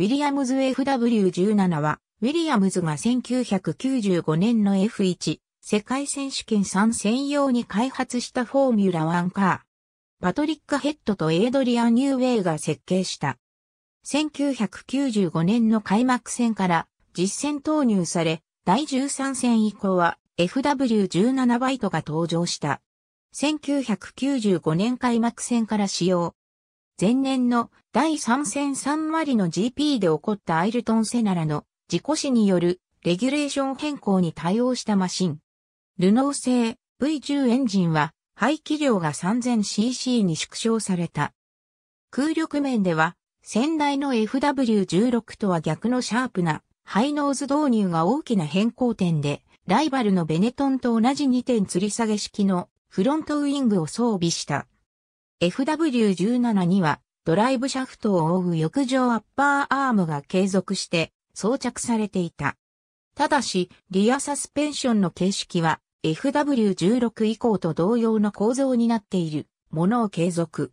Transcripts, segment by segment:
ウィリアムズ FW17 は、ウィリアムズが1995年の F1 世界選手権3専用に開発したフォーミュラ1カー。パトリック・ヘッドとエイドリアン・ニューウェイが設計した。1995年の開幕戦から実戦投入され、第13戦以降は FW17 バイトが登場した。1995年開幕戦から使用、前年の第3戦3割の GP で起こったアイルトン・セナラの事故死によるレギュレーション変更に対応したマシン。ルノー製 V10 エンジンは排気量が 3000cc に縮小された。空力面では先代の FW16 とは逆のシャープなハイノーズ導入が大きな変更点で、ライバルのベネトンと同じ2点吊り下げ式のフロントウィングを装備した。FW17 にはドライブシャフトを覆う浴場アッパーアームが継続して装着されていた。ただし、リアサスペンションの形式は FW16 以降と同様の構造になっているものを継続。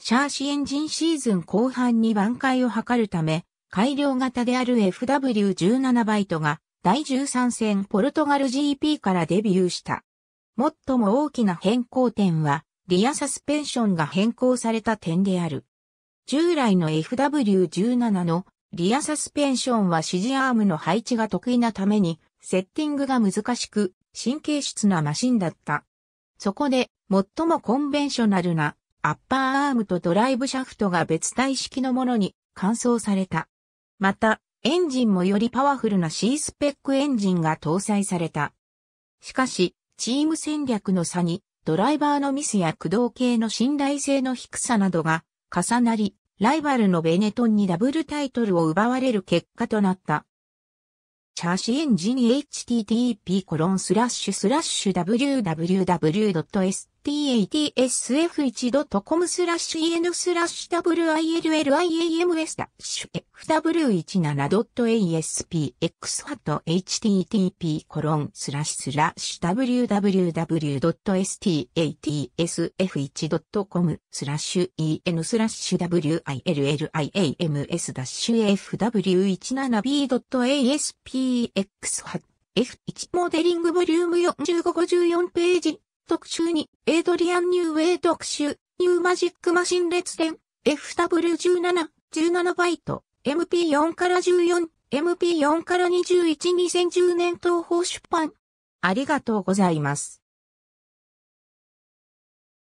シャーシエンジンシーズン後半に挽回を図るため、改良型である FW17 バイトが第13戦ポルトガル GP からデビューした。最も大きな変更点はリアサスペンションが変更された点である。従来の FW17 のリアサスペンションは指示アームの配置が得意なために、セッティングが難しく、神経質なマシンだった。そこで、最もコンベンショナルなアッパーアームとドライブシャフトが別体式のものに換装された。また、エンジンもよりパワフルな C スペックエンジンが搭載された。しかし、チーム戦略の差にドライバーのミスや駆動系の信頼性の低さなどが重なり、ライバルのベネトンにダブルタイトルを奪われる結果となった。チャーシエンジに http://www.s h t t s f 1 c o m スラッシュ en スラッシュ williams ダッシュ f117.aspx.http a h t コロンスラッシュスラッシュ www.statsf1.com スラッシュ en スラッシュ williams ダッシュ f 1 1 7 b a s p x h a t F1 モデリングボリューム4554ページ中に、エイドリアン・ニューウェイ特集、ニューマジックマシン列伝、FW17、17バイト、MP4 から14、MP4 から21、2010年東方出版。ありがとうございます。